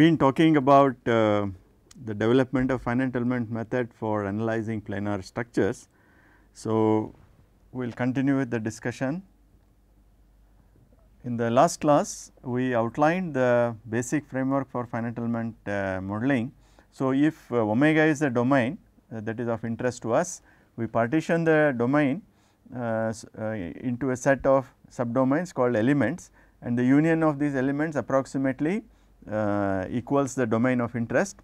been talking about uh, the development of finite element method for analyzing planar structures. So, we will continue with the discussion. In the last class, we outlined the basic framework for finite element uh, modeling. So, if uh, omega is the domain uh, that is of interest to us, we partition the domain uh, uh, into a set of subdomains called elements and the union of these elements approximately uh, equals the domain of interest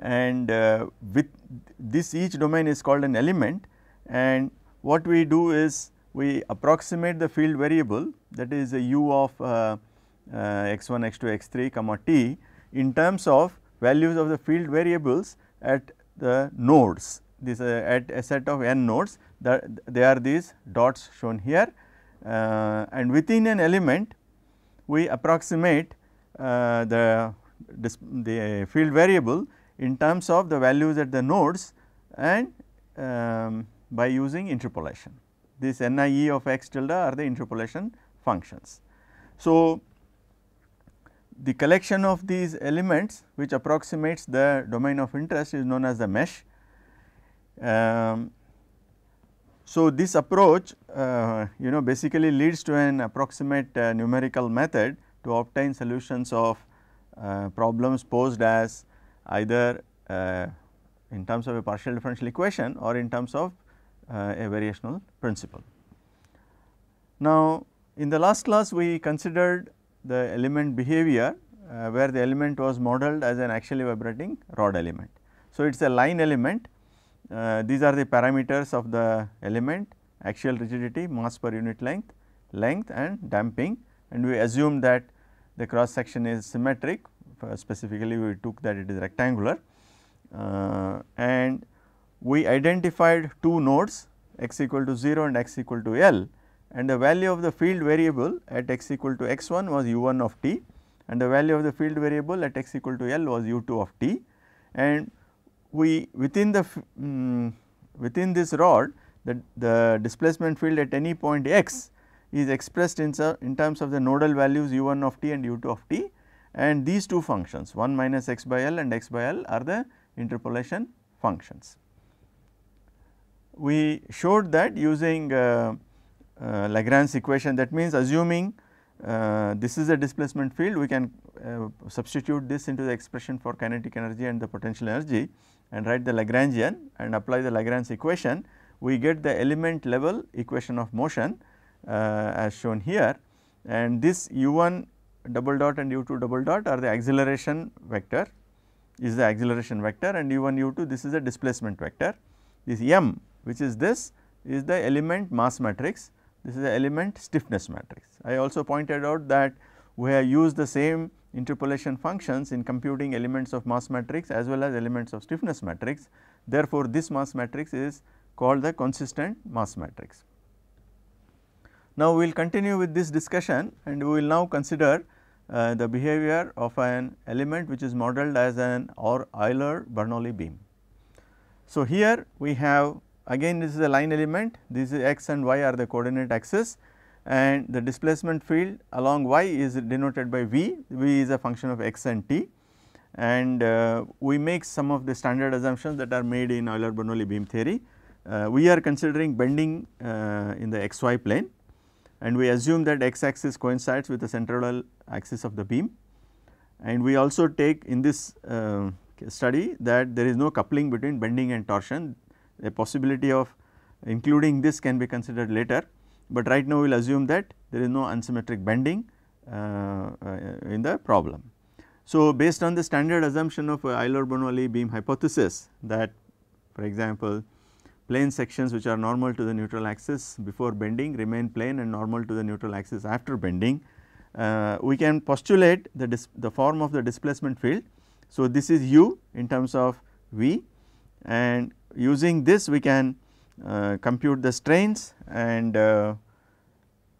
and uh, with this each domain is called an element and what we do is we approximate the field variable that is a u of uh, uh, x1, x2, x3 comma t in terms of values of the field variables at the nodes this uh, at a set of n nodes that they are these dots shown here uh, and within an element we approximate uh, the, this, the field variable in terms of the values at the nodes and um, by using interpolation. This nie of x tilde are the interpolation functions. So, the collection of these elements which approximates the domain of interest is known as the mesh. Um, so, this approach uh, you know basically leads to an approximate uh, numerical method to obtain solutions of uh, problems posed as either uh, in terms of a partial differential equation or in terms of uh, a variational principle. Now, in the last class we considered the element behavior uh, where the element was modeled as an axially vibrating rod element. So, it is a line element uh, these are the parameters of the element axial rigidity, mass per unit length, length and damping and we assume that the cross section is symmetric uh, specifically we took that it is rectangular uh, and we identified two nodes x equal to 0 and x equal to L and the value of the field variable at x equal to x1 was u1 of t and the value of the field variable at x equal to L was u2 of t and we within the um, within this rod the, the displacement field at any point x is expressed in, in terms of the nodal values u 1 of t and u 2 of t and these two functions 1 minus x by l and x by l are the interpolation functions. We showed that using uh, uh, Lagrange's equation that means assuming uh, this is a displacement field we can uh, substitute this into the expression for kinetic energy and the potential energy and write the Lagrangian and apply the Lagrange equation we get the element level equation of motion uh, as shown here and this u1 double dot and u2 double dot are the acceleration vector is the acceleration vector and u1 u2 this is a displacement vector. This m which is this is the element mass matrix this is the element stiffness matrix. I also pointed out that we have used the same interpolation functions in computing elements of mass matrix as well as elements of stiffness matrix. Therefore, this mass matrix is called the consistent mass matrix. Now, we will continue with this discussion and we will now consider uh, the behavior of an element which is modeled as an or Euler Bernoulli beam. So, here we have again this is a line element this is x and y are the coordinate axes and the displacement field along y is denoted by v, v is a function of x and t and uh, we make some of the standard assumptions that are made in Euler-Bernoulli beam theory. Uh, we are considering bending uh, in the xy plane and we assume that x axis coincides with the central axis of the beam and we also take in this uh, study that there is no coupling between bending and torsion a possibility of including this can be considered later but right now we will assume that there is no unsymmetric bending uh, uh, in the problem. So, based on the standard assumption of Euler-Bernoulli beam hypothesis that for example, plane sections which are normal to the neutral axis before bending remain plane and normal to the neutral axis after bending. Uh, we can postulate the, the form of the displacement field. So, this is u in terms of v and using this we can uh, compute the strains and uh,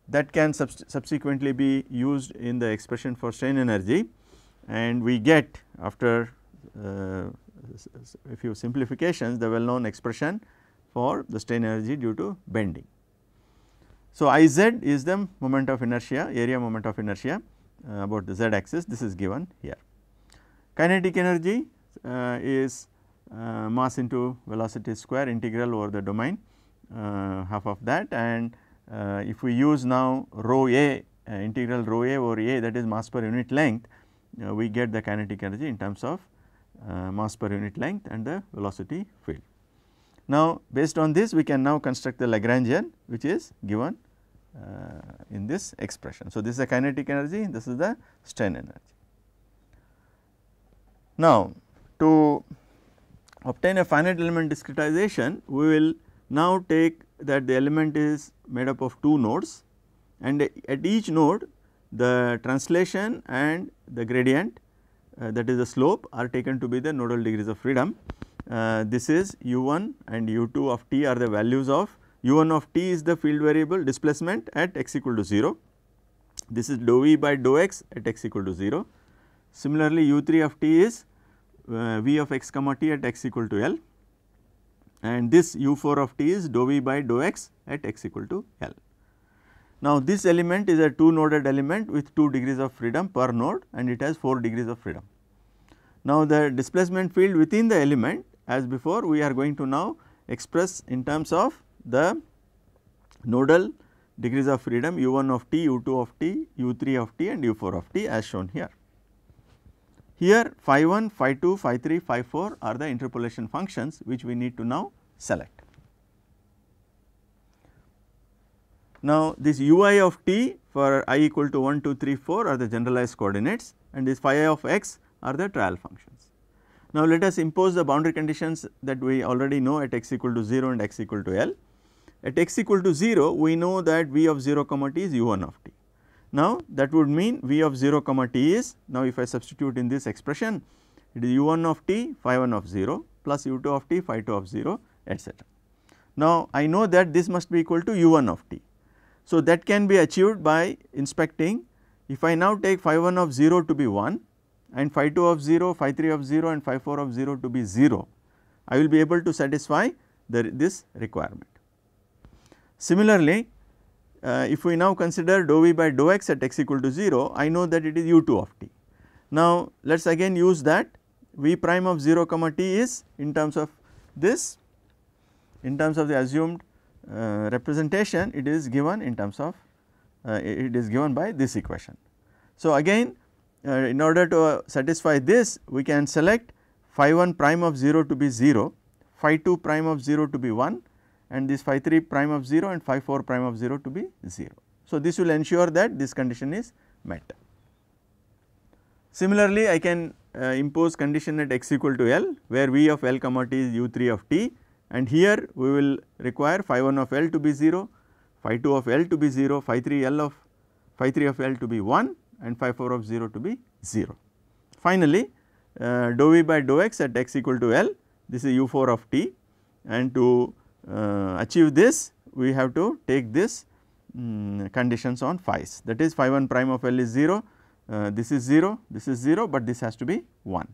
that can sub subsequently be used in the expression for strain energy and we get after uh, a few simplifications the well known expression for the strain energy due to bending. So, I z is the moment of inertia area moment of inertia uh, about the z axis this is given here. Kinetic energy uh, is uh, mass into velocity square integral over the domain uh, half of that and uh, if we use now rho a uh, integral rho a over a that is mass per unit length we get the kinetic energy in terms of mass per unit length and the velocity field. Now, based on this we can now construct the Lagrangian which is given uh, in this expression. So, this is the kinetic energy this is the strain energy. Now, to obtain a finite element discretization we will now take that the element is made up of two nodes and at each node the translation and the gradient uh, that is the slope are taken to be the nodal degrees of freedom uh, this is u1 and u2 of t are the values of u1 of t is the field variable displacement at x equal to 0. This is dou v by dou x at x equal to 0. Similarly, u3 of t is uh, v of x comma t at x equal to L and this u4 of t is dou v by dou x at x equal to L. Now, this element is a 2 noded element with 2 degrees of freedom per node and it has 4 degrees of freedom. Now, the displacement field within the element as before we are going to now express in terms of the nodal degrees of freedom u 1 of t, u 2 of t, u 3 of t and u 4 of t as shown here. Here phi 1, phi 2, phi 3, phi 4 are the interpolation functions which we need to now select. Now this ui of t for i equal to 1, 2, 3, 4 are the generalized coordinates and this phi i of x are the trial functions. Now, let us impose the boundary conditions that we already know at x equal to 0 and x equal to L. At x equal to 0, we know that v of 0 comma t is u1 of t. Now, that would mean v of 0 comma t is, now if I substitute in this expression, it is u1 of t phi 1 of 0 plus u2 of t phi 2 of 0 etc. Now, I know that this must be equal to u1 of t. So, that can be achieved by inspecting if I now take phi 1 of 0 to be 1 and phi 2 of 0, phi 3 of 0 and phi 4 of 0 to be 0, I will be able to satisfy the, this requirement. Similarly, uh, if we now consider dou v by dou x at x equal to 0, I know that it is u 2 of t. Now, let us again use that v prime of 0 comma t is in terms of this, in terms of the assumed uh, representation, it is given in terms of, uh, it is given by this equation. So, again uh, in order to uh, satisfy this we can select phi 1 prime of 0 to be 0, phi 2 prime of 0 to be 1 and this phi 3 prime of 0 and phi 4 prime of 0 to be 0. So, this will ensure that this condition is met. Similarly, I can uh, impose condition at x equal to L where V of L comma t is U 3 of t and here we will require phi 1 of L to be 0, phi 2 of L to be 0, phi 3 L of phi 3 of L to be 1 and phi 4 of 0 to be 0. Finally, uh, dou v by dou x at x equal to L this is u 4 of t and to uh, achieve this we have to take this um, conditions on phi's that is phi 1 prime of L is 0 uh, this is 0 this is 0 but this has to be 1.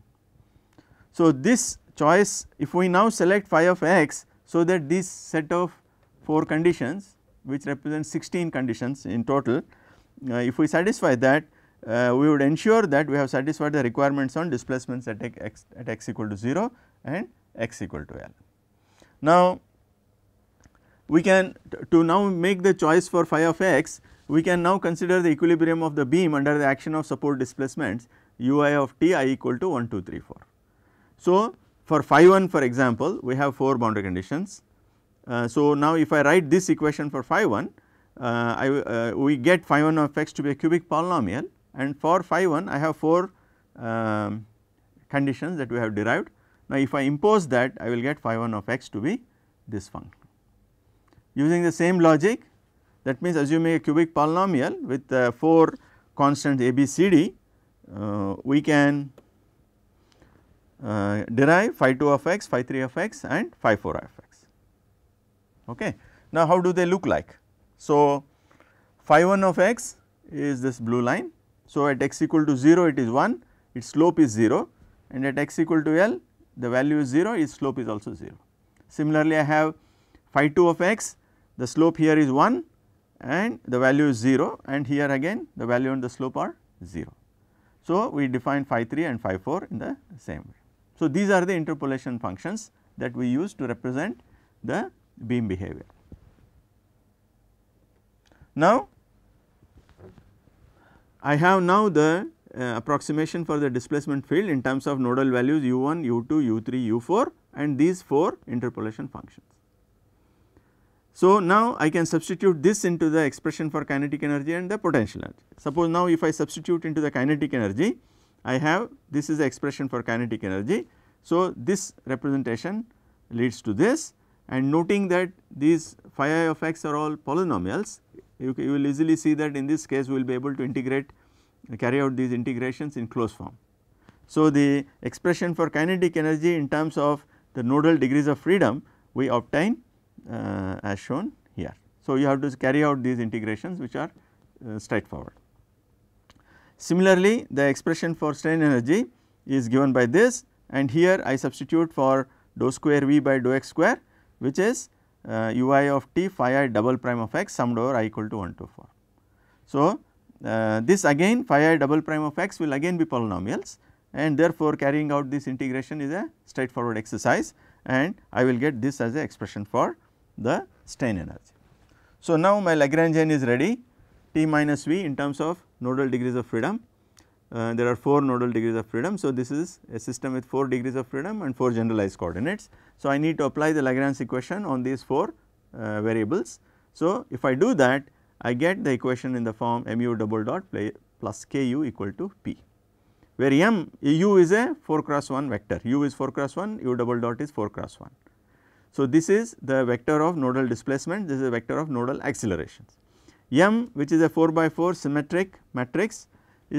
So, this choice if we now select phi of x so that this set of 4 conditions which represents 16 conditions in total uh, if we satisfy that uh, we would ensure that we have satisfied the requirements on displacements at x, at x equal to 0 and x equal to L. Now, we can to now make the choice for phi of x, we can now consider the equilibrium of the beam under the action of support displacements ui of t i equal to 1, 2, 3, 4. So, for phi 1 for example, we have 4 boundary conditions. Uh, so, now if I write this equation for phi 1, uh, I, uh, we get phi 1 of x to be a cubic polynomial and for phi 1 I have 4 um, conditions that we have derived. Now, if I impose that I will get phi 1 of x to be this function. Using the same logic that means assuming a cubic polynomial with uh, 4 constants a b c d uh, we can uh, derive phi 2 of x, phi 3 of x and phi 4 of x. Okay. Now, how do they look like? So, phi 1 of x is this blue line so, at x equal to 0 it is 1 its slope is 0 and at x equal to L the value is 0 its slope is also 0. Similarly, I have phi 2 of x the slope here is 1 and the value is 0 and here again the value and the slope are 0. So, we define phi 3 and phi 4 in the same way. So, these are the interpolation functions that we use to represent the beam behavior. Now, I have now the uh, approximation for the displacement field in terms of nodal values u1, u2, u3, u4 and these 4 interpolation functions. So, now I can substitute this into the expression for kinetic energy and the potential energy. Suppose now if I substitute into the kinetic energy, I have this is the expression for kinetic energy. So, this representation leads to this and noting that these phi i of x are all polynomials, you, you will easily see that in this case we will be able to integrate carry out these integrations in closed form. So, the expression for kinetic energy in terms of the nodal degrees of freedom we obtain uh, as shown here. So, you have to carry out these integrations which are uh, straightforward. Similarly, the expression for strain energy is given by this and here I substitute for dou square V by dou x square which is uh, ui of t phi i double prime of x summed over i equal to 1 to 4. So, uh, this again phi i double prime of x will again be polynomials and therefore, carrying out this integration is a straightforward exercise and I will get this as a expression for the strain energy. So, now my Lagrangian is ready T minus V in terms of nodal degrees of freedom uh, there are 4 nodal degrees of freedom. So, this is a system with 4 degrees of freedom and 4 generalized coordinates. So, I need to apply the Lagrange equation on these 4 uh, variables. So, if I do that I get the equation in the form mu double dot plus ku equal to p where m u is a 4 cross 1 vector u is 4 cross 1 u double dot is 4 cross 1. So, this is the vector of nodal displacement this is a vector of nodal accelerations m which is a 4 by 4 symmetric matrix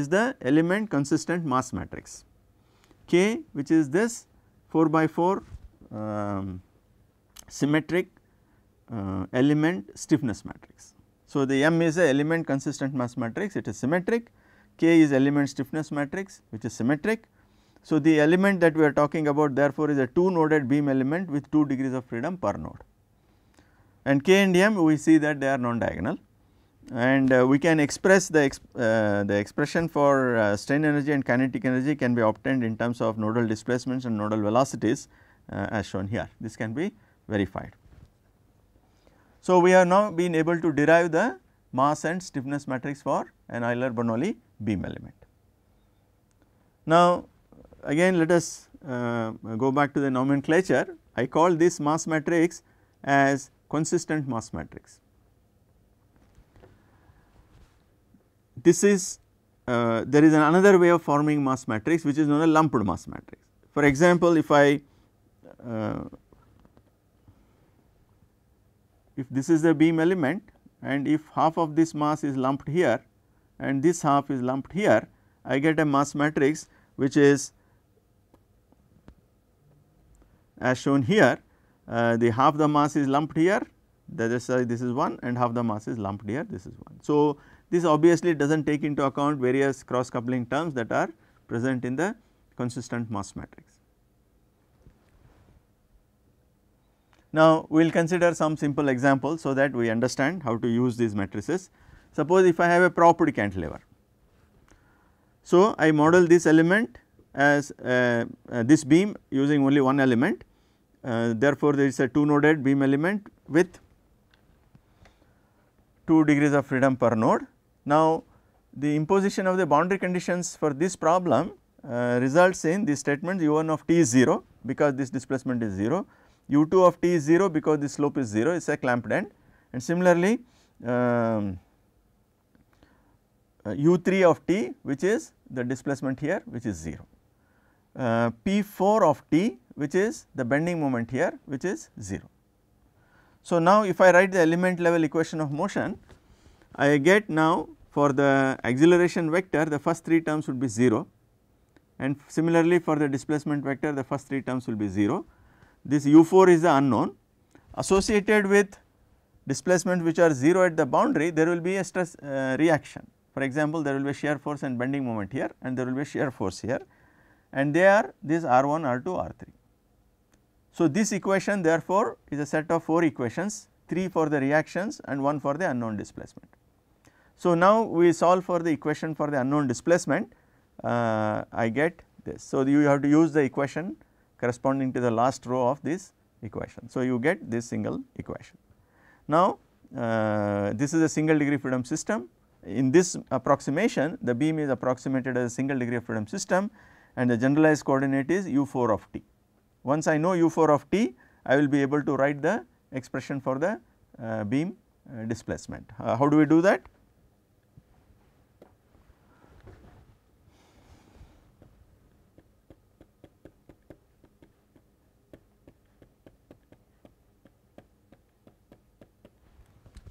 is the element consistent mass matrix K which is this 4 by 4 um, symmetric uh, element stiffness matrix. So, the M is a element consistent mass matrix it is symmetric K is element stiffness matrix which is symmetric. So, the element that we are talking about therefore is a 2 noded beam element with 2 degrees of freedom per node and K and M we see that they are non diagonal and uh, we can express the, exp uh, the expression for uh, strain energy and kinetic energy can be obtained in terms of nodal displacements and nodal velocities uh, as shown here. This can be verified. So, we have now been able to derive the mass and stiffness matrix for an Euler-Bernoulli beam element. Now, again let us uh, go back to the nomenclature. I call this mass matrix as consistent mass matrix this is uh, there is another way of forming mass matrix which is known as lumped mass matrix. For example, if I uh, if this is the beam element and if half of this mass is lumped here and this half is lumped here, I get a mass matrix which is as shown here uh, the half the mass is lumped here that is uh, this is 1 and half the mass is lumped here this is 1. So, this obviously does not take into account various cross coupling terms that are present in the consistent mass matrix. Now, we will consider some simple examples so that we understand how to use these matrices. Suppose if I have a property cantilever. So, I model this element as uh, uh, this beam using only one element. Uh, therefore, there is a two noded beam element with 2 degrees of freedom per node now, the imposition of the boundary conditions for this problem uh, results in the statement u 1 of t is 0 because this displacement is 0, u 2 of t is 0 because the slope is 0 it is a clamped end and similarly um, uh, u 3 of t which is the displacement here which is 0, uh, p 4 of t which is the bending moment here which is 0. So, now if I write the element level equation of motion I get now for the acceleration vector the first 3 terms would be 0 and similarly for the displacement vector the first 3 terms will be 0. This u4 is the unknown associated with displacement which are 0 at the boundary there will be a stress uh, reaction. For example, there will be shear force and bending moment here and there will be shear force here and they are this R1, R2, R3. So, this equation therefore is a set of 4 equations 3 for the reactions and 1 for the unknown displacement. So, now we solve for the equation for the unknown displacement uh, I get this. So, you have to use the equation corresponding to the last row of this equation. So, you get this single equation. Now, uh, this is a single degree freedom system in this approximation the beam is approximated as a single degree of freedom system and the generalized coordinate is u4 of t. Once I know u4 of t I will be able to write the expression for the uh, beam uh, displacement. Uh, how do we do that?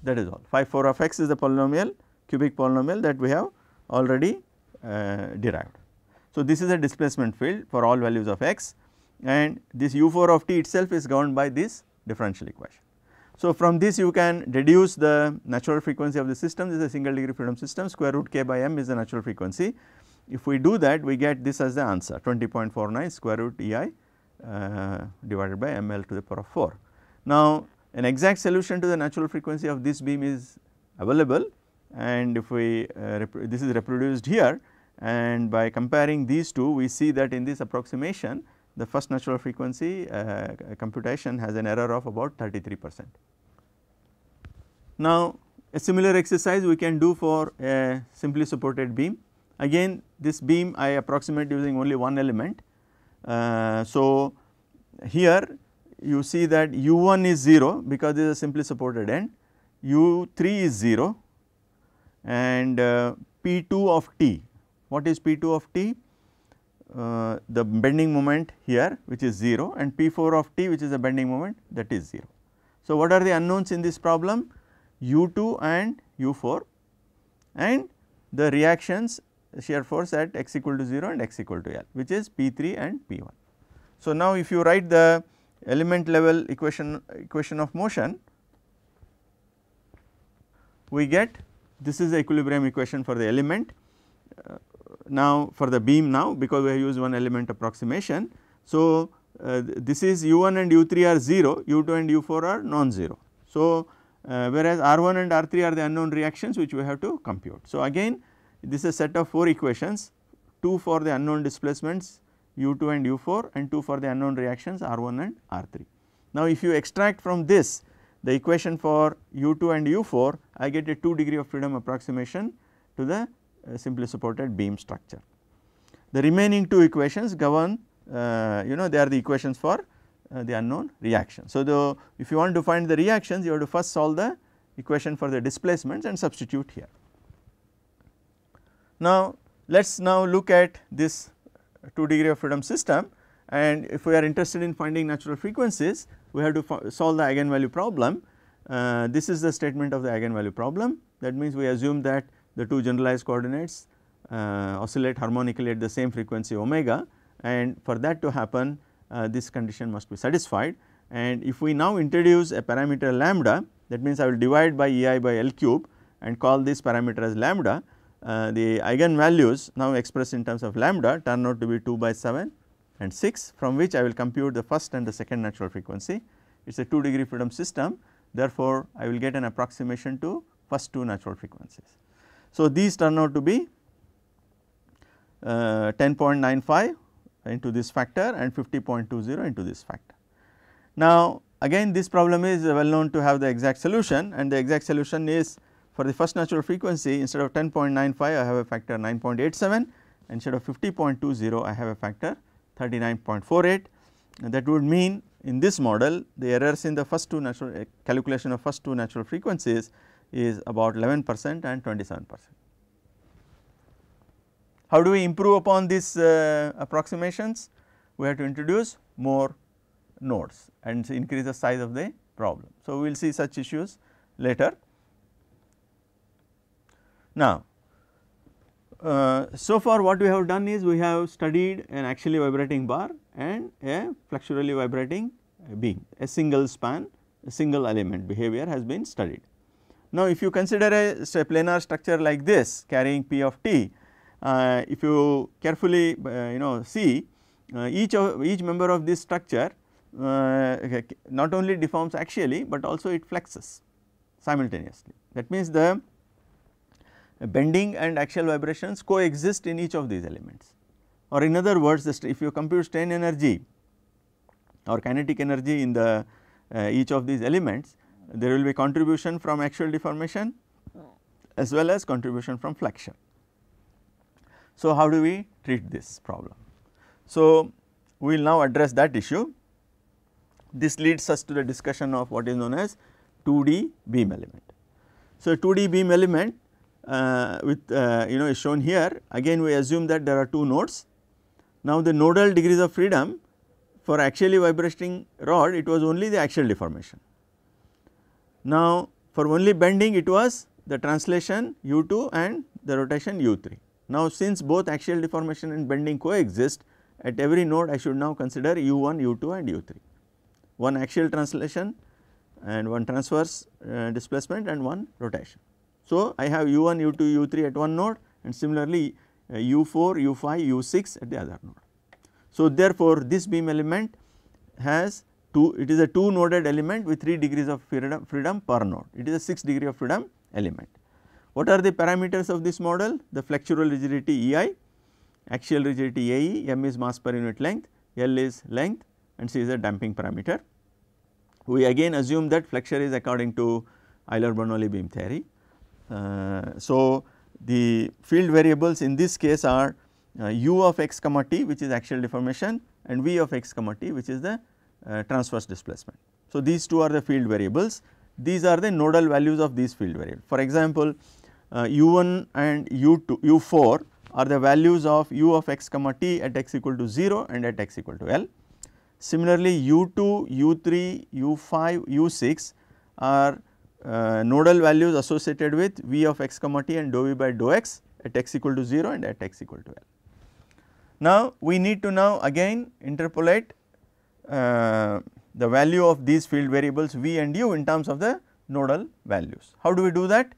that is all phi 4 of x is the polynomial cubic polynomial that we have already uh, derived. So, this is a displacement field for all values of x and this u 4 of t itself is governed by this differential equation. So, from this you can deduce the natural frequency of the system this is a single degree freedom system square root k by m is the natural frequency. If we do that we get this as the answer 20.49 square root ei uh, divided by ml to the power of 4. Now, an exact solution to the natural frequency of this beam is available and if we uh, this is reproduced here and by comparing these two we see that in this approximation the first natural frequency uh, computation has an error of about 33 percent. Now a similar exercise we can do for a simply supported beam again this beam I approximate using only one element. Uh, so here you see that u1 is 0 because this is a simply supported end, u3 is 0 and uh, p2 of t. What is p2 of t? Uh, the bending moment here which is 0 and p4 of t which is the bending moment that is 0. So, what are the unknowns in this problem? u2 and u4 and the reactions shear force at x equal to 0 and x equal to L which is P3 and P1. So, now if you write the element level equation equation of motion we get this is the equilibrium equation for the element uh, now for the beam now because we have used one element approximation. So, uh, this is u1 and u3 are 0 u2 and u4 are non-zero. So, uh, whereas r1 and r3 are the unknown reactions which we have to compute. So, again this is a set of 4 equations 2 for the unknown displacements U2 and U4 and 2 for the unknown reactions R1 and R3. Now if you extract from this the equation for U2 and U4 I get a 2 degree of freedom approximation to the uh, simply supported beam structure. The remaining 2 equations govern uh, you know they are the equations for uh, the unknown reaction. So the if you want to find the reactions you have to first solve the equation for the displacements and substitute here. Now let us now look at this 2 degree of freedom system and if we are interested in finding natural frequencies we have to solve the eigenvalue problem. Uh, this is the statement of the eigenvalue problem that means we assume that the two generalized coordinates uh, oscillate harmonically at the same frequency omega and for that to happen uh, this condition must be satisfied and if we now introduce a parameter lambda that means I will divide by E i by L cube and call this parameter as lambda uh, the eigenvalues now expressed in terms of lambda turn out to be 2 by 7 and 6 from which I will compute the first and the second natural frequency. It is a 2 degree freedom system therefore, I will get an approximation to first two natural frequencies. So, these turn out to be uh, 10.95 into this factor and 50.20 into this factor. Now, again this problem is well known to have the exact solution and the exact solution is for the first natural frequency instead of 10.95 I have a factor 9.87 instead of 50.20 I have a factor 39.48 that would mean in this model the errors in the first two natural uh, calculation of first two natural frequencies is about 11 percent and 27 percent. How do we improve upon these uh, approximations? We have to introduce more nodes and increase the size of the problem. So, we will see such issues later. Now, uh, so far what we have done is we have studied an axially vibrating bar and a flexurally vibrating beam, a single span, a single element behavior has been studied. Now, if you consider a, a planar structure like this carrying p of t, uh, if you carefully uh, you know see uh, each of each member of this structure uh, not only deforms axially, but also it flexes simultaneously. That means, the bending and axial vibrations coexist in each of these elements or in other words if you compute strain energy or kinetic energy in the uh, each of these elements there will be contribution from axial deformation as well as contribution from flexure. So, how do we treat this problem? So, we will now address that issue. This leads us to the discussion of what is known as 2D beam element. So, 2D beam element uh, with uh, you know is shown here again we assume that there are two nodes. Now the nodal degrees of freedom for axially vibrating rod it was only the axial deformation. Now for only bending it was the translation u 2 and the rotation u 3. Now since both axial deformation and bending coexist at every node I should now consider u 1, u 2 and u 3, one axial translation and one transverse uh, displacement and one rotation. So, I have u1, u2, u3 at one node and similarly uh, u4, u5, u6 at the other node. So, therefore, this beam element has two it is a two noded element with 3 degrees of freedom, freedom per node it is a 6 degree of freedom element. What are the parameters of this model? The flexural rigidity EI, axial rigidity AE, M is mass per unit length, L is length and C is a damping parameter. We again assume that flexure is according to Euler-Bernoulli beam theory. Uh, so, the field variables in this case are uh, u of x comma t which is axial deformation and v of x comma t which is the uh, transverse displacement. So, these two are the field variables these are the nodal values of these field variables. For example, u1 and u2 u4 are the values of u of x comma t at x equal to 0 and at x equal to L. Similarly, u2, u3, u5, u6 are uh, nodal values associated with v of x comma t and dou v by dou x at x equal to 0 and at x equal to L. Now we need to now again interpolate uh, the value of these field variables v and u in terms of the nodal values. How do we do that?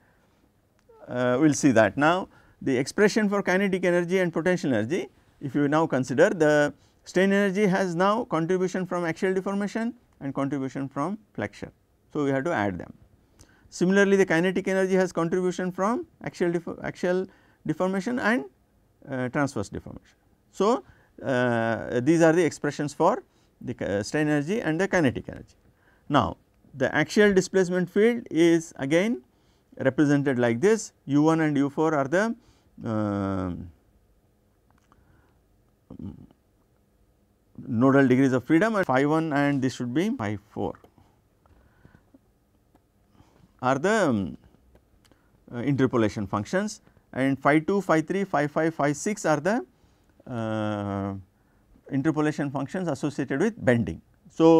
Uh, we will see that. Now the expression for kinetic energy and potential energy if you now consider the strain energy has now contribution from axial deformation and contribution from flexure. So we have to add them. Similarly, the kinetic energy has contribution from axial, defo axial deformation and uh, transverse deformation. So, uh, these are the expressions for the uh, strain energy and the kinetic energy. Now, the axial displacement field is again represented like this u 1 and u 4 are the um, nodal degrees of freedom and phi 1 and this should be phi 4 are the um, uh, interpolation functions and phi 2, phi 3, phi 5, phi 6 are the uh, interpolation functions associated with bending. So,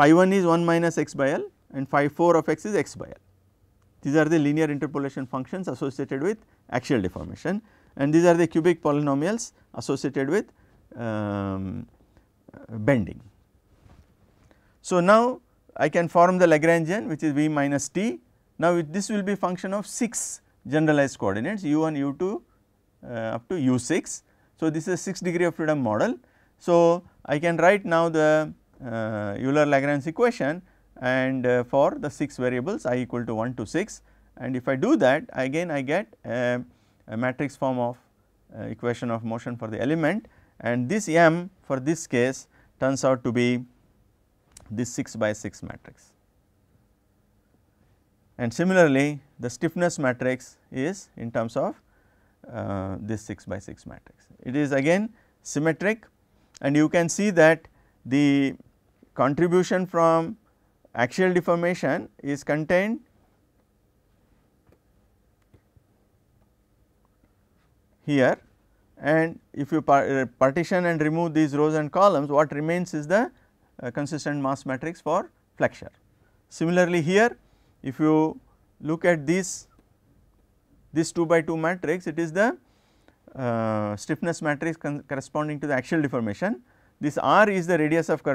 phi 1 is 1 minus x by L and phi 4 of x is x by L. These are the linear interpolation functions associated with axial deformation and these are the cubic polynomials associated with um, uh, bending. So, now I can form the Lagrangian which is V minus T now, it, this will be function of 6 generalized coordinates u1, u2 uh, up to u6. So, this is a 6 degree of freedom model. So, I can write now the uh, Euler Lagrange equation and uh, for the 6 variables i equal to 1 to 6 and if I do that again I get a, a matrix form of uh, equation of motion for the element and this m for this case turns out to be this 6 by 6 matrix and similarly the stiffness matrix is in terms of uh, this 6 by 6 matrix. It is again symmetric and you can see that the contribution from axial deformation is contained here and if you uh, partition and remove these rows and columns what remains is the uh, consistent mass matrix for flexure. Similarly, here if you look at this this 2 by 2 matrix it is the uh, stiffness matrix corresponding to the axial deformation. This r is the radius of uh,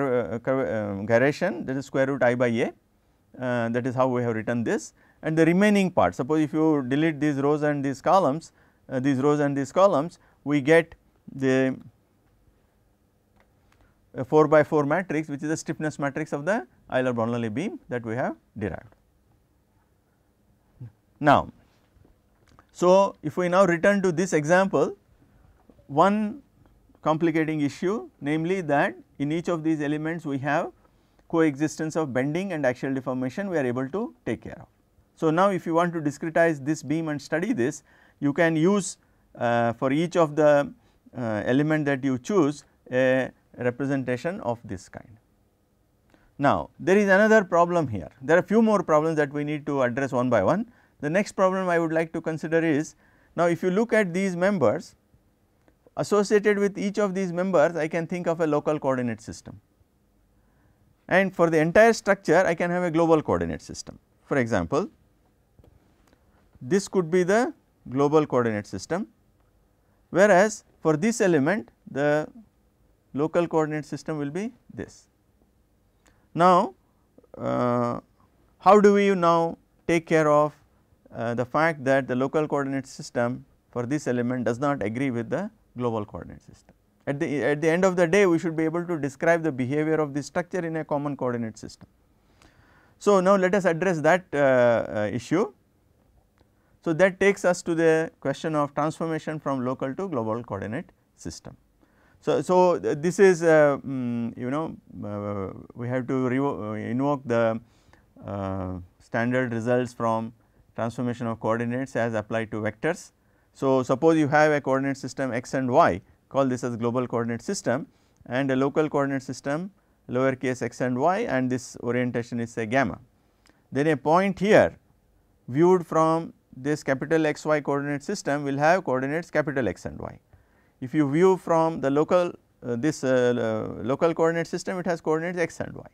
um, gyration that is square root i by a uh, that is how we have written this and the remaining part suppose if you delete these rows and these columns uh, these rows and these columns we get the uh, 4 by 4 matrix which is the stiffness matrix of the Euler-Bernoulli beam that we have derived. Now, so if we now return to this example, one complicating issue namely that in each of these elements we have coexistence of bending and axial deformation we are able to take care of. So, now if you want to discretize this beam and study this you can use uh, for each of the uh, element that you choose a representation of this kind. Now, there is another problem here there are few more problems that we need to address one by one. The next problem I would like to consider is now if you look at these members associated with each of these members I can think of a local coordinate system and for the entire structure I can have a global coordinate system. For example, this could be the global coordinate system whereas for this element the local coordinate system will be this. Now, uh, how do we now take care of uh, the fact that the local coordinate system for this element does not agree with the global coordinate system. At the, at the end of the day we should be able to describe the behavior of the structure in a common coordinate system. So, now let us address that uh, uh, issue. So, that takes us to the question of transformation from local to global coordinate system. So, so this is uh, um, you know uh, we have to uh, invoke the standard results from transformation of coordinates as applied to vectors. So, suppose you have a coordinate system x and y call this as global coordinate system and a local coordinate system lowercase x and y and this orientation is say gamma. Then a point here viewed from this capital x y coordinate system will have coordinates capital X and Y. If you view from the local uh, this uh, uh, local coordinate system it has coordinates x and y.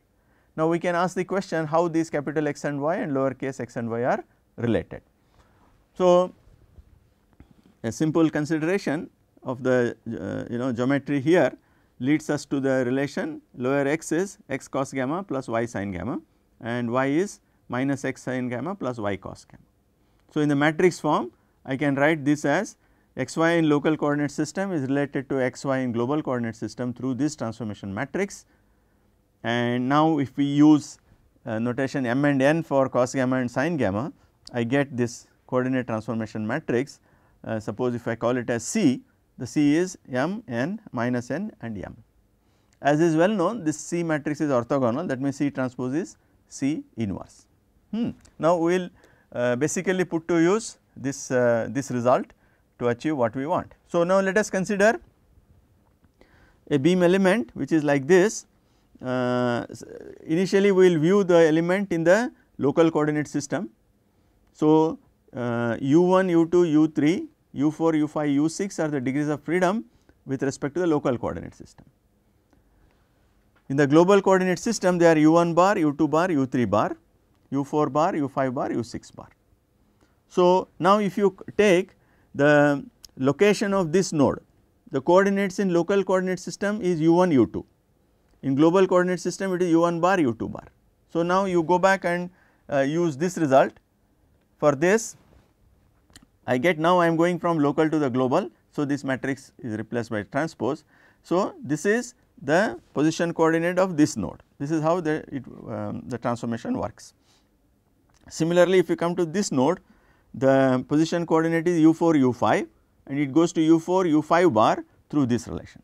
Now, we can ask the question how these capital X and Y and lowercase x and y are related. So, a simple consideration of the uh, you know geometry here leads us to the relation lower x is x cos gamma plus y sin gamma and y is minus x sin gamma plus y cos gamma. So, in the matrix form I can write this as x y in local coordinate system is related to x y in global coordinate system through this transformation matrix and now if we use uh, notation m and n for cos gamma and sin gamma I get this coordinate transformation matrix. Uh, suppose if I call it as C, the C is m, n, minus n and m. As is well known this C matrix is orthogonal that means C transpose is C inverse. Hmm. Now, we will uh, basically put to use this, uh, this result to achieve what we want. So, now let us consider a beam element which is like this. Uh, initially, we will view the element in the local coordinate system so, uh, u1, u2, u3, u4, u5, u6 are the degrees of freedom with respect to the local coordinate system. In the global coordinate system they are u1 bar, u2 bar, u3 bar, u4 bar, u5 bar, u6 bar. So, now if you take the location of this node, the coordinates in local coordinate system is u1, u2. In global coordinate system it is u1 bar, u2 bar. So, now you go back and uh, use this result for this I get now I am going from local to the global. So, this matrix is replaced by transpose. So, this is the position coordinate of this node. This is how the, it, um, the transformation works. Similarly, if you come to this node, the position coordinate is u4, u5 and it goes to u4, u5 bar through this relation.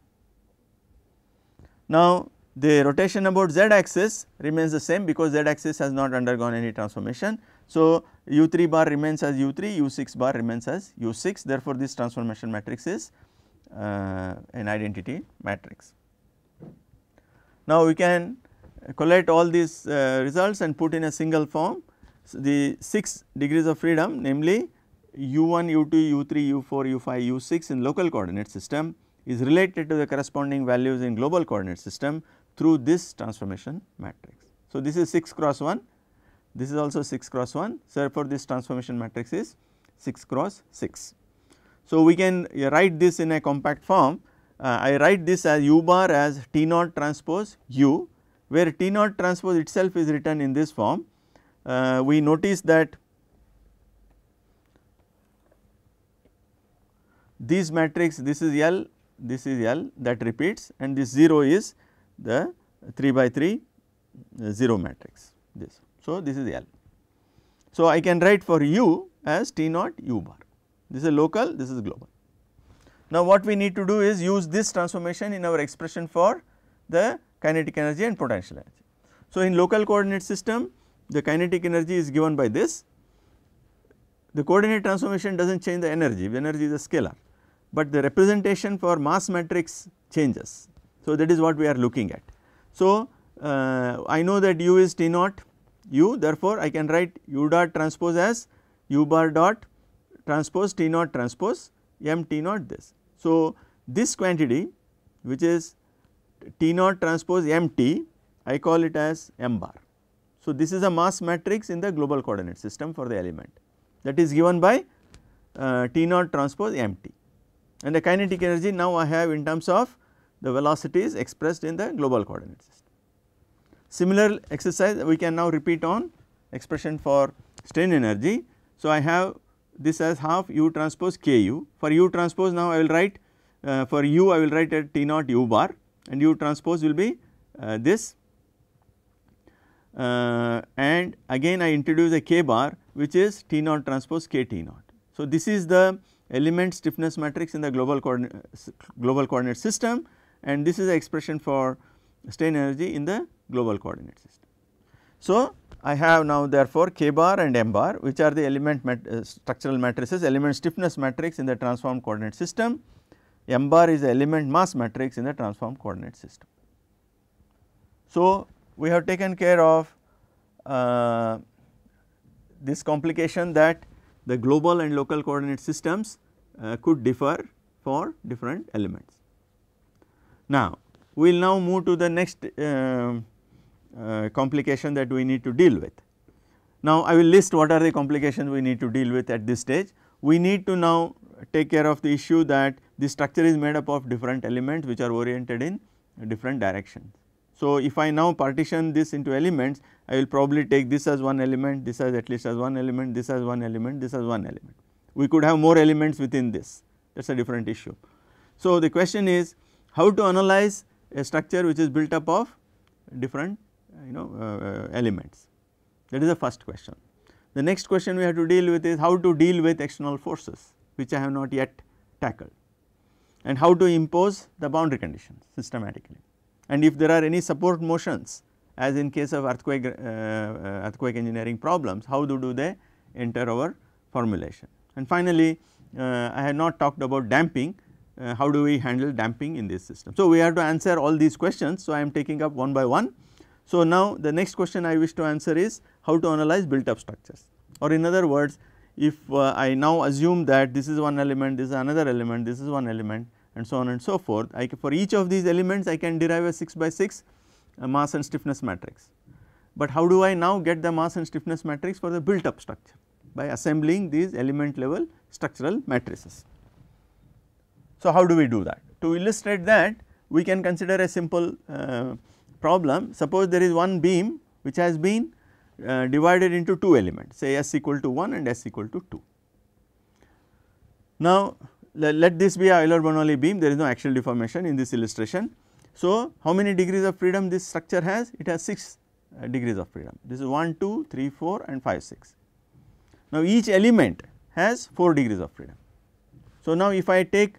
Now, the rotation about z axis remains the same because z axis has not undergone any transformation. So, u 3 bar remains as u 3, u 6 bar remains as u 6 therefore, this transformation matrix is uh, an identity matrix. Now, we can collect all these uh, results and put in a single form so, the 6 degrees of freedom namely u1, u2, u3, u4, u5, u6 in local coordinate system is related to the corresponding values in global coordinate system through this transformation matrix. So, this is 6 cross 1 this is also 6 cross 1. So, therefore, this transformation matrix is 6 cross 6. So, we can uh, write this in a compact form. Uh, I write this as u bar as T naught transpose u where T naught transpose itself is written in this form. Uh, we notice that these matrix this is L, this is L that repeats and this 0 is the 3 by 3 uh, 0 matrix this. So, this is L. So, I can write for u as T naught u bar this is local this is global. Now, what we need to do is use this transformation in our expression for the kinetic energy and potential energy. So, in local coordinate system the kinetic energy is given by this the coordinate transformation does not change the energy the energy is a scalar but the representation for mass matrix changes. So, that is what we are looking at. So, uh, I know that u is T naught u therefore, I can write u dot transpose as u bar dot transpose T naught transpose m T naught this. So, this quantity which is T naught transpose m T I call it as m bar. So, this is a mass matrix in the global coordinate system for the element that is given by uh, T naught transpose m T and the kinetic energy now I have in terms of the velocities expressed in the global coordinate system. Similar exercise we can now repeat on expression for strain energy. So, I have this as half u transpose ku for u transpose now I will write uh, for u I will write at t naught u bar and u transpose will be uh, this uh, and again I introduce a k bar which is T naught transpose k T naught. So, this is the element stiffness matrix in the global coordinate, global coordinate system and this is the expression for strain energy in the global coordinate system. So, I have now therefore k bar and m bar which are the element mat uh, structural matrices element stiffness matrix in the transform coordinate system m bar is the element mass matrix in the transform coordinate system. So, we have taken care of uh, this complication that the global and local coordinate systems uh, could differ for different elements. Now, we will now move to the next uh, uh, complication that we need to deal with. Now I will list what are the complications we need to deal with at this stage. We need to now take care of the issue that the structure is made up of different elements which are oriented in different directions. So if I now partition this into elements, I will probably take this as one element, this as at least as one element, this as one element, this as one element. We could have more elements within this, that is a different issue. So the question is how to analyze a structure which is built up of different you know uh, uh, elements that is the first question. The next question we have to deal with is how to deal with external forces which I have not yet tackled and how to impose the boundary conditions systematically and if there are any support motions as in case of earthquake, uh, uh earthquake engineering problems how do, do they enter our formulation. And finally, uh, I have not talked about damping uh, how do we handle damping in this system. So, we have to answer all these questions. So, I am taking up one by one. So, now the next question I wish to answer is how to analyze built up structures or in other words if uh, I now assume that this is one element, this is another element, this is one element and so on and so forth. I for each of these elements I can derive a 6 by 6 uh, mass and stiffness matrix. But how do I now get the mass and stiffness matrix for the built up structure? By assembling these element level structural matrices. So, how do we do that? To illustrate that we can consider a simple uh, problem suppose there is one beam which has been uh, divided into two elements say s equal to 1 and s equal to 2. Now, let this be a Euler Bernoulli beam there is no axial deformation in this illustration. So, how many degrees of freedom this structure has it has 6 uh, degrees of freedom this is 1 2 3 4 and 5 6. Now, each element has 4 degrees of freedom. So, now if I take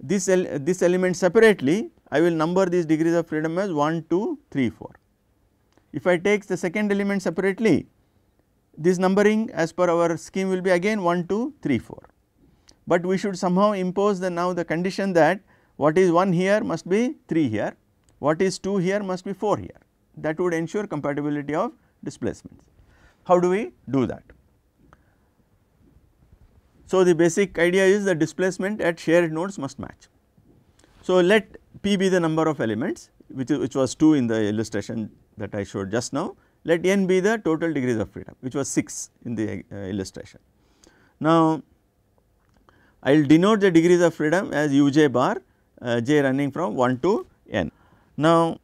this, el this element separately I will number these degrees of freedom as 1, 2, 3, 4. If I take the second element separately this numbering as per our scheme will be again 1, 2, 3, 4. But we should somehow impose the now the condition that what is 1 here must be 3 here, what is 2 here must be 4 here that would ensure compatibility of displacements. How do we do that? So, the basic idea is the displacement at shared nodes must match. So, let p be the number of elements which, which was 2 in the illustration that I showed just now, let n be the total degrees of freedom which was 6 in the uh, illustration. Now, I will denote the degrees of freedom as uj bar uh, j running from 1 to n. Now,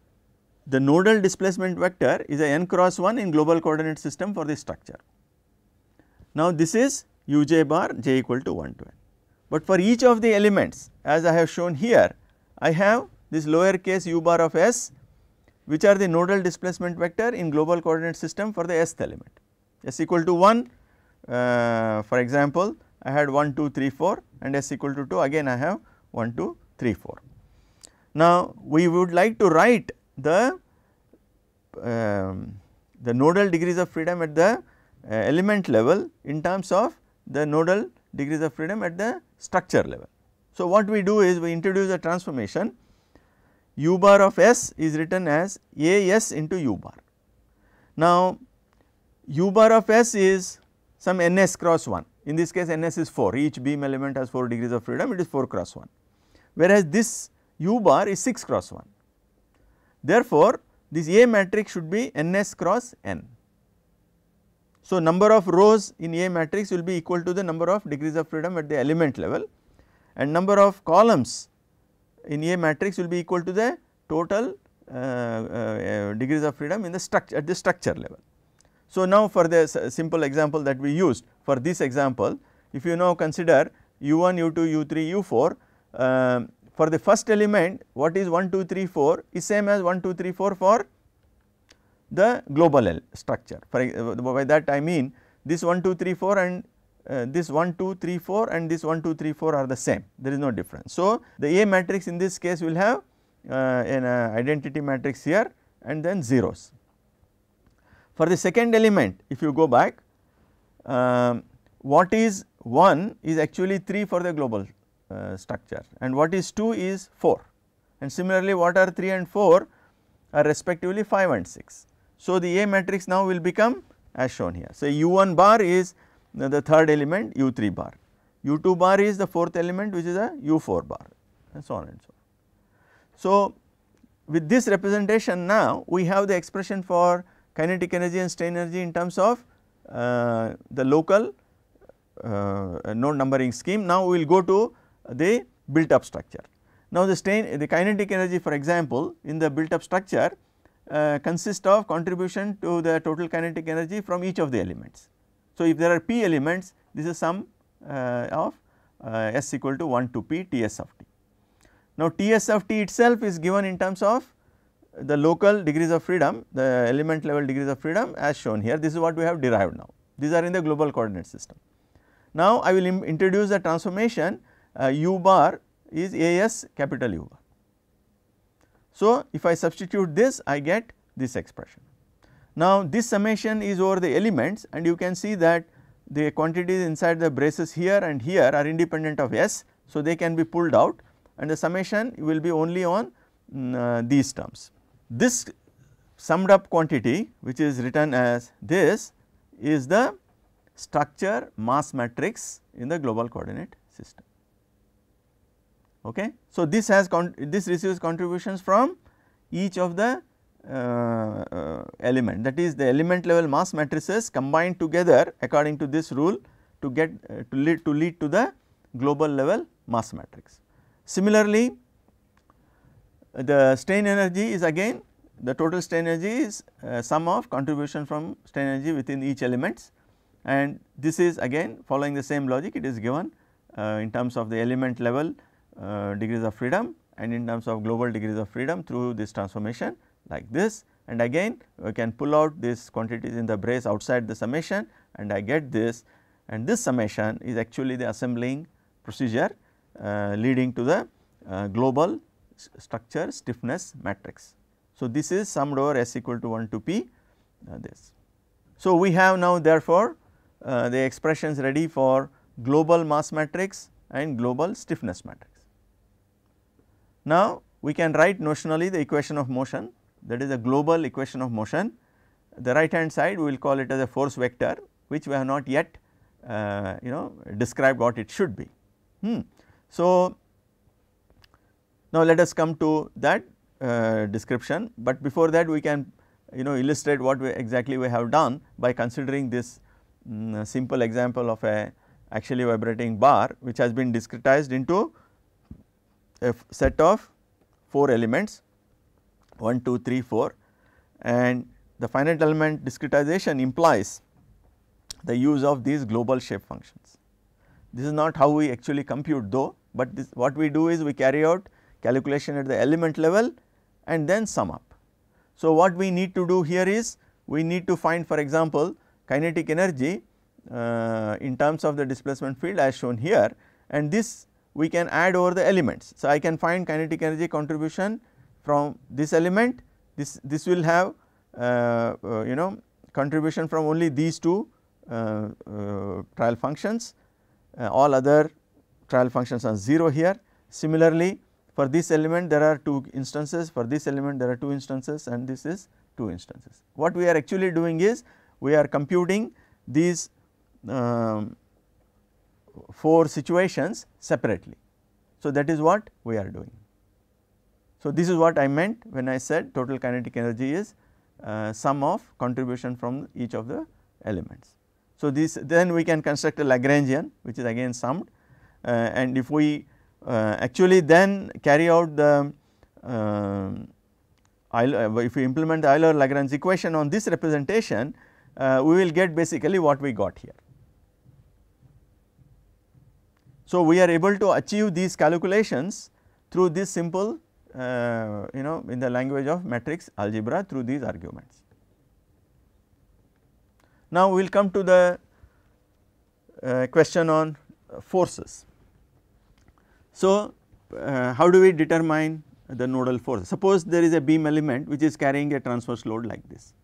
the nodal displacement vector is a n cross 1 in global coordinate system for the structure. Now, this is uj bar j equal to 1 to n. But for each of the elements as I have shown here, I have this lower case u bar of s which are the nodal displacement vector in global coordinate system for the sth element s equal to 1 uh, for example, I had 1 2 3 4 and s equal to 2 again I have 1 2 3 4. Now, we would like to write the um, the nodal degrees of freedom at the uh, element level in terms of the nodal degrees of freedom at the structure level. So, what we do is we introduce a transformation u bar of s is written as a s into u bar. Now, u bar of s is some n s cross 1 in this case n s is 4 each beam element has 4 degrees of freedom it is 4 cross 1 whereas this u bar is 6 cross 1. Therefore, this A matrix should be n s cross n so, number of rows in A matrix will be equal to the number of degrees of freedom at the element level and number of columns in A matrix will be equal to the total uh, uh, uh degrees of freedom in the structure at the structure level. So, now for the simple example that we used for this example if you now consider u1, u2, u3, u4 uh, for the first element what is 1, 2, 3, 4 is same as 1, 2, 3, 4 for the global L structure. For, uh, by that I mean this 1, 2, 3, 4 and uh, this 1, 2, 3, 4 and this 1, 2, 3, 4 are the same, there is no difference. So, the A matrix in this case will have uh, an uh, identity matrix here and then zeros. For the second element, if you go back, um, what is 1 is actually 3 for the global uh, structure and what is 2 is 4 and similarly what are 3 and 4 are respectively 5 and 6. So, the A matrix now will become as shown here. So, U1 bar is the third element U3 bar, U2 bar is the fourth element which is a U4 bar and so on and so on. So, with this representation now we have the expression for kinetic energy and strain energy in terms of uh, the local uh, node numbering scheme. Now, we will go to the built up structure. Now, the strain the kinetic energy for example in the built up structure uh, consist of contribution to the total kinetic energy from each of the elements. So, if there are p elements this is sum uh, of uh, s equal to 1 to ts of t. Now, T s of t itself is given in terms of the local degrees of freedom, the element level degrees of freedom as shown here. This is what we have derived now. These are in the global coordinate system. Now, I will introduce the transformation uh, u bar is A s capital U bar. So, if I substitute this I get this expression. Now, this summation is over the elements and you can see that the quantities inside the braces here and here are independent of S. So, they can be pulled out and the summation will be only on um, uh, these terms. This summed up quantity which is written as this is the structure mass matrix in the global coordinate system. Okay. So, this has this receives contributions from each of the uh, uh, element that is the element level mass matrices combined together according to this rule to get uh, to lead to lead to the global level mass matrix. Similarly, the strain energy is again the total strain energy is uh, sum of contribution from strain energy within each elements and this is again following the same logic it is given uh, in terms of the element level uh, degrees of freedom and in terms of global degrees of freedom through this transformation like this and again we can pull out these quantities in the brace outside the summation and I get this and this summation is actually the assembling procedure uh, leading to the uh, global structure stiffness matrix. So, this is summed over S equal to 1 to P uh, this. So, we have now therefore, uh, the expressions ready for global mass matrix and global stiffness matrix. Now, we can write notionally the equation of motion that is a global equation of motion. The right hand side we will call it as a force vector which we have not yet uh, you know described what it should be. Hmm. So, now let us come to that uh, description, but before that we can you know illustrate what we exactly we have done by considering this um, simple example of a actually vibrating bar which has been discretized into a set of 4 elements 1, 2, 3, 4 and the finite element discretization implies the use of these global shape functions. This is not how we actually compute though, but this, what we do is we carry out calculation at the element level and then sum up. So, what we need to do here is we need to find for example, kinetic energy uh, in terms of the displacement field as shown here and this we can add over the elements. So, I can find kinetic energy contribution from this element, this, this will have uh, uh, you know contribution from only these two uh, uh trial functions, uh, all other trial functions are 0 here. Similarly, for this element there are two instances, for this element there are two instances and this is two instances. What we are actually doing is we are computing these um, 4 situations separately. So, that is what we are doing. So, this is what I meant when I said total kinetic energy is uh, sum of contribution from each of the elements. So, this then we can construct a Lagrangian which is again summed uh, and if we uh, actually then carry out the uh, uh, if we implement the Euler Lagrange equation on this representation uh, we will get basically what we got here. So, we are able to achieve these calculations through this simple uh, you know in the language of matrix algebra through these arguments. Now, we will come to the uh, question on forces. So, uh, how do we determine the nodal force? Suppose there is a beam element which is carrying a transverse load like this.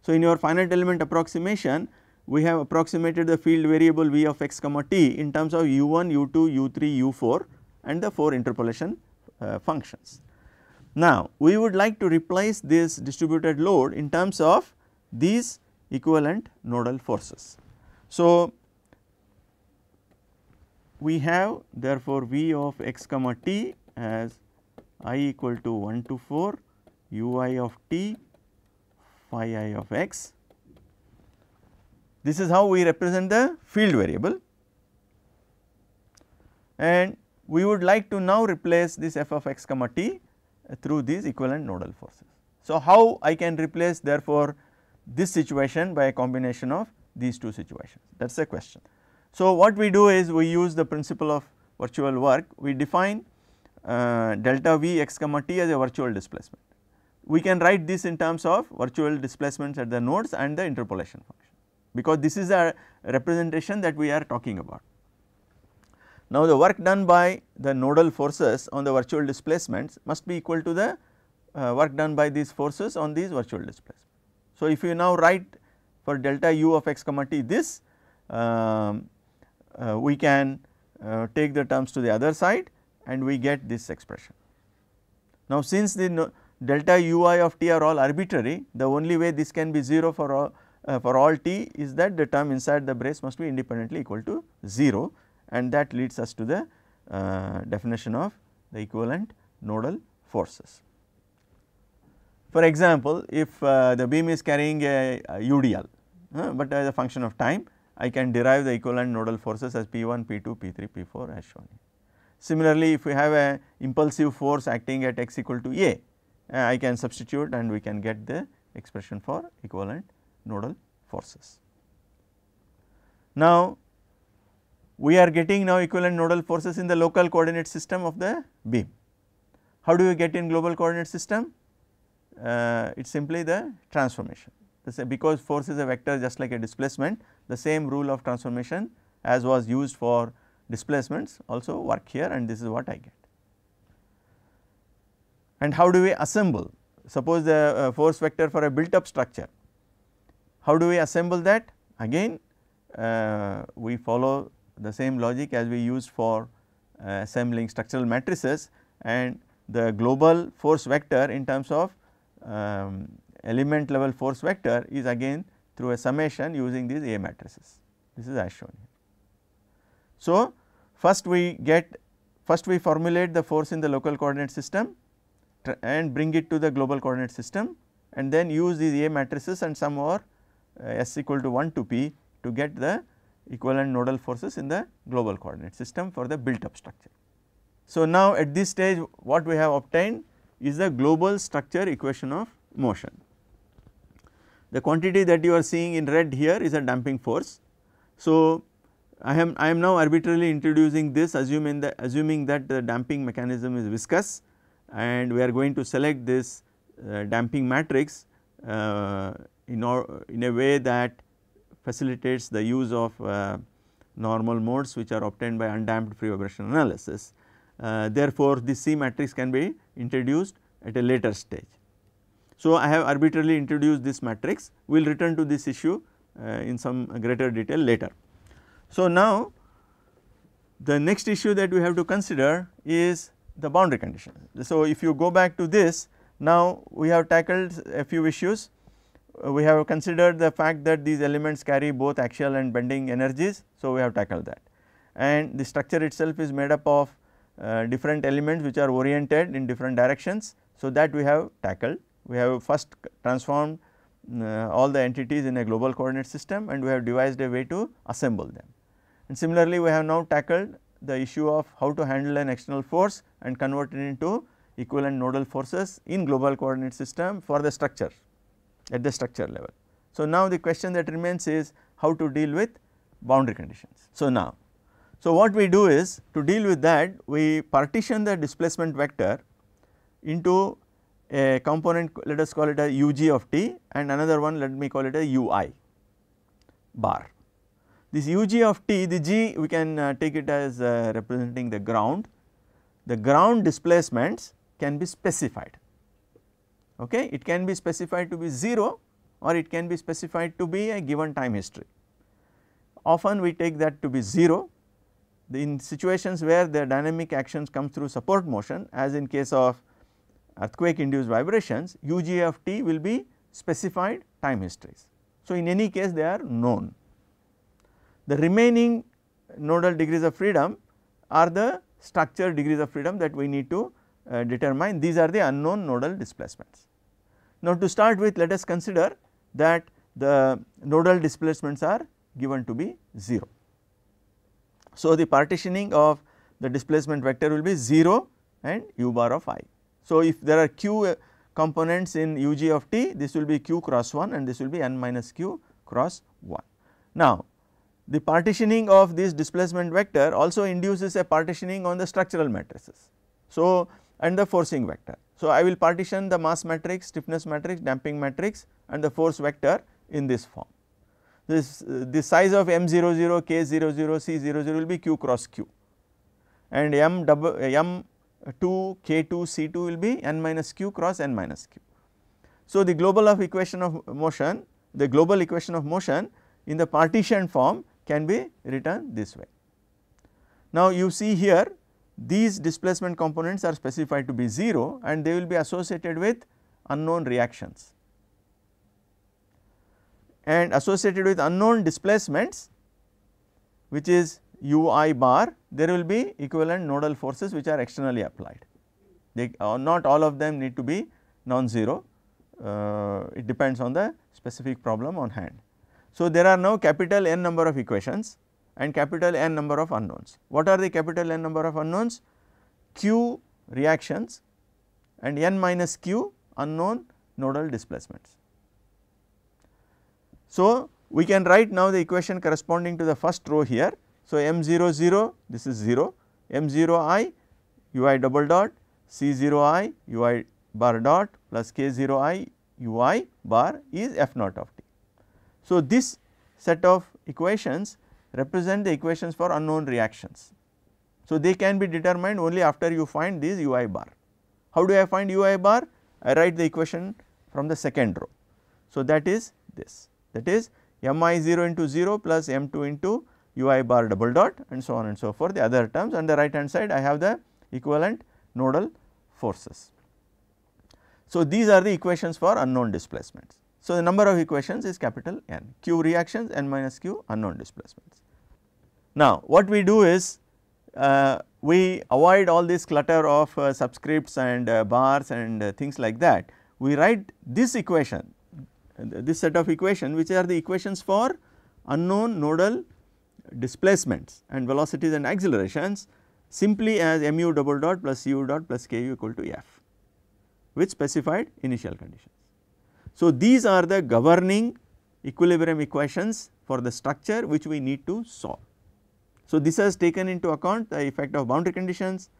So, in your finite element approximation we have approximated the field variable v of x comma t in terms of u1, u2, u3, u4 and the 4 interpolation uh, functions. Now, we would like to replace this distributed load in terms of these equivalent nodal forces. So, we have therefore v of x comma t as i equal to 1 to 4 u i of t phi i of x this is how we represent the field variable and we would like to now replace this f of x comma t through these equivalent nodal forces. So, how I can replace therefore this situation by a combination of these two situations that is the question. So, what we do is we use the principle of virtual work we define uh, delta v x comma t as a virtual displacement. We can write this in terms of virtual displacements at the nodes and the interpolation function because this is a representation that we are talking about. Now, the work done by the nodal forces on the virtual displacements must be equal to the uh, work done by these forces on these virtual displacements. So, if you now write for delta u of x comma t this, um, uh, we can uh, take the terms to the other side and we get this expression. Now, since the no delta u i of t are all arbitrary, the only way this can be 0 for all uh, for all t is that the term inside the brace must be independently equal to 0 and that leads us to the uh, definition of the equivalent nodal forces. For example, if uh, the beam is carrying a, a UDL, uh, but as a function of time I can derive the equivalent nodal forces as P1, P2, P3, P4 as shown here. Similarly, if we have a impulsive force acting at x equal to a, uh, I can substitute and we can get the expression for equivalent nodal forces. Now, we are getting now equivalent nodal forces in the local coordinate system of the beam. How do you get in global coordinate system? Uh, it is simply the transformation. This because force is a vector just like a displacement, the same rule of transformation as was used for displacements also work here and this is what I get. And how do we assemble? Suppose the uh, force vector for a built up structure how do we assemble that? Again uh, we follow the same logic as we used for uh, assembling structural matrices and the global force vector in terms of um, element level force vector is again through a summation using these A matrices. This is as shown here. So, first we get first we formulate the force in the local coordinate system and bring it to the global coordinate system and then use these A matrices and some more uh, s equal to 1 to p to get the equivalent nodal forces in the global coordinate system for the built up structure. So, now at this stage what we have obtained is the global structure equation of motion. The quantity that you are seeing in red here is a damping force. So, I am I am now arbitrarily introducing this assuming that assuming that the damping mechanism is viscous and we are going to select this uh, damping matrix uh, in, or, in a way that facilitates the use of uh, normal modes which are obtained by undamped free vibration analysis. Uh, therefore, this C matrix can be introduced at a later stage. So, I have arbitrarily introduced this matrix, we will return to this issue uh, in some greater detail later. So, now the next issue that we have to consider is the boundary condition. So, if you go back to this, now we have tackled a few issues uh, we have considered the fact that these elements carry both axial and bending energies. So, we have tackled that and the structure itself is made up of uh, different elements which are oriented in different directions. So, that we have tackled we have first transformed uh, all the entities in a global coordinate system and we have devised a way to assemble them. And similarly, we have now tackled the issue of how to handle an external force and convert it into equivalent nodal forces in global coordinate system for the structure at the structure level. So, now the question that remains is how to deal with boundary conditions. So, now so what we do is to deal with that we partition the displacement vector into a component let us call it a u g of t and another one let me call it a u i bar. This u g of t the g we can uh, take it as uh, representing the ground the ground displacements can be specified okay it can be specified to be 0 or it can be specified to be a given time history. Often we take that to be 0 the in situations where the dynamic actions come through support motion as in case of earthquake induced vibrations UG of t will be specified time histories. So, in any case they are known. The remaining nodal degrees of freedom are the structure degrees of freedom that we need to uh, determine these are the unknown nodal displacements. Now, to start with let us consider that the nodal displacements are given to be 0. So, the partitioning of the displacement vector will be 0 and u bar of i. So, if there are q components in u g of t this will be q cross 1 and this will be n minus q cross 1. Now, the partitioning of this displacement vector also induces a partitioning on the structural matrices. So, and the forcing vector. So, I will partition the mass matrix, stiffness matrix, damping matrix and the force vector in this form. This uh, the size of m 0 0 k 0 0 c 0 0 will be q cross q and m double m 2 k 2 c 2 will be n minus q cross n minus q. So, the global of equation of motion the global equation of motion in the partition form can be written this way. Now, you see here these displacement components are specified to be 0 and they will be associated with unknown reactions. And associated with unknown displacements which is u i bar there will be equivalent nodal forces which are externally applied. They uh, not all of them need to be non-zero uh, it depends on the specific problem on hand. So, there are now capital N number of equations and capital N number of unknowns. What are the capital N number of unknowns? Q reactions and N minus Q unknown nodal displacements. So, we can write now the equation corresponding to the first row here. So, M 0 0 this is 0, M 0 i u i double dot C 0 i u i bar dot plus K 0 i u i bar is F naught of t. So, this set of equations represent the equations for unknown reactions. So, they can be determined only after you find these ui bar. How do I find ui bar? I write the equation from the second row. So, that is this that is mi 0 into 0 plus m 2 into ui bar double dot and so on and so forth the other terms on the right hand side I have the equivalent nodal forces. So, these are the equations for unknown displacements. So, the number of equations is capital N, Q reactions, N minus Q unknown displacements. Now, what we do is uh, we avoid all this clutter of uh, subscripts and uh, bars and uh, things like that. We write this equation, this set of equation which are the equations for unknown nodal displacements and velocities and accelerations simply as mu double dot plus u dot plus ku equal to f with specified initial conditions. So, these are the governing equilibrium equations for the structure which we need to solve. So, this has taken into account the effect of boundary conditions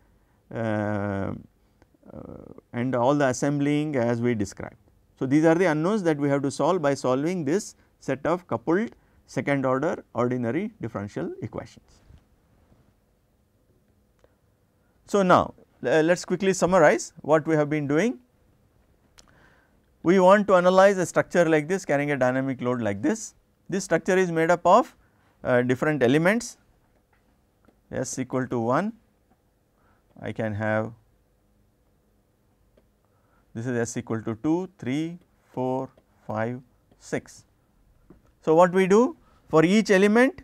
uh, uh, and all the assembling as we described. So, these are the unknowns that we have to solve by solving this set of coupled second order ordinary differential equations. So, now let us quickly summarize what we have been doing. We want to analyze a structure like this carrying a dynamic load like this. This structure is made up of uh, different elements s equal to 1 I can have this is s equal to 2, 3, 4, 5, 6. So, what we do for each element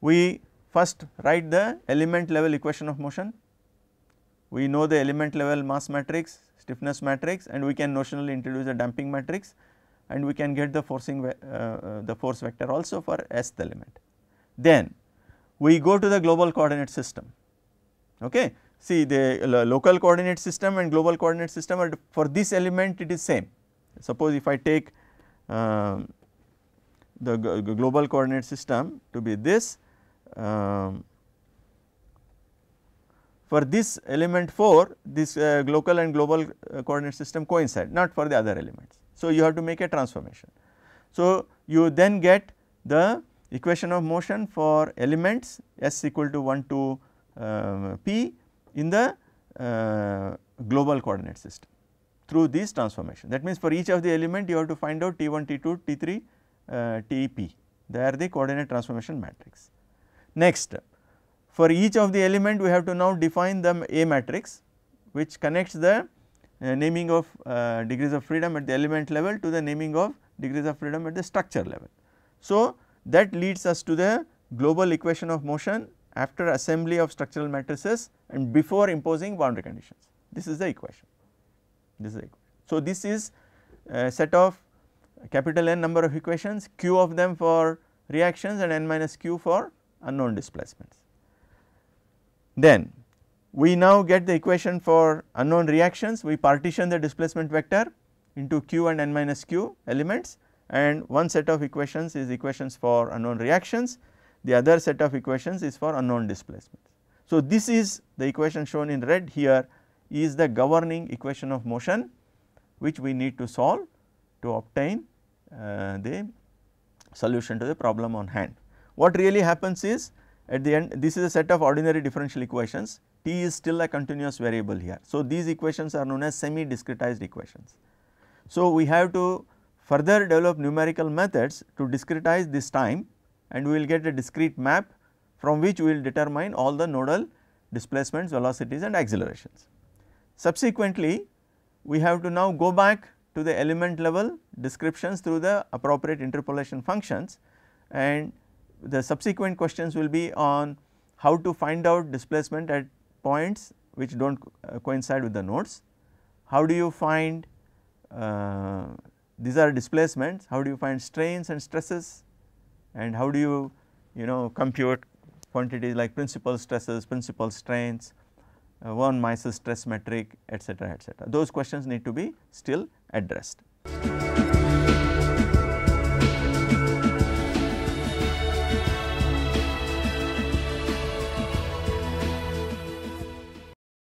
we first write the element level equation of motion. We know the element level mass matrix, stiffness matrix and we can notionally introduce a damping matrix and we can get the forcing uh, uh the force vector also for s the element. Then we go to the global coordinate system. Okay. See the uh, local coordinate system and global coordinate system are for this element it is same. Suppose if I take uh, the global coordinate system to be this, uh, for this element 4 this uh, local and global uh, coordinate system coincide not for the other elements. So, you have to make a transformation. So, you then get the equation of motion for elements s equal to 1 to uh, p in the uh, global coordinate system through these transformation. That means, for each of the element you have to find out T1, T2, T3, uh, TP they are the coordinate transformation matrix. Next for each of the element we have to now define the A matrix which connects the uh, naming of uh, degrees of freedom at the element level to the naming of degrees of freedom at the structure level. So, that leads us to the global equation of motion after assembly of structural matrices and before imposing boundary conditions. This is the equation. This is the equation. So, this is a set of capital N number of equations, q of them for reactions and n minus q for unknown displacements. Then we now get the equation for unknown reactions, we partition the displacement vector into q and n minus q elements and one set of equations is equations for unknown reactions, the other set of equations is for unknown displacements. So, this is the equation shown in red here is the governing equation of motion which we need to solve to obtain uh, the solution to the problem on hand. What really happens is at the end this is a set of ordinary differential equations t is still a continuous variable here. So, these equations are known as semi discretized equations. So, we have to further develop numerical methods to discretize this time and we will get a discrete map from which we will determine all the nodal displacements, velocities and accelerations. Subsequently, we have to now go back to the element level descriptions through the appropriate interpolation functions and the subsequent questions will be on how to find out displacement at points which do not uh, coincide with the nodes, how do you find uh, these are displacements, how do you find strains and stresses and how do you you know compute quantities like principal stresses, principal strains, uh, von Mises stress metric etc., etc. Those questions need to be still addressed.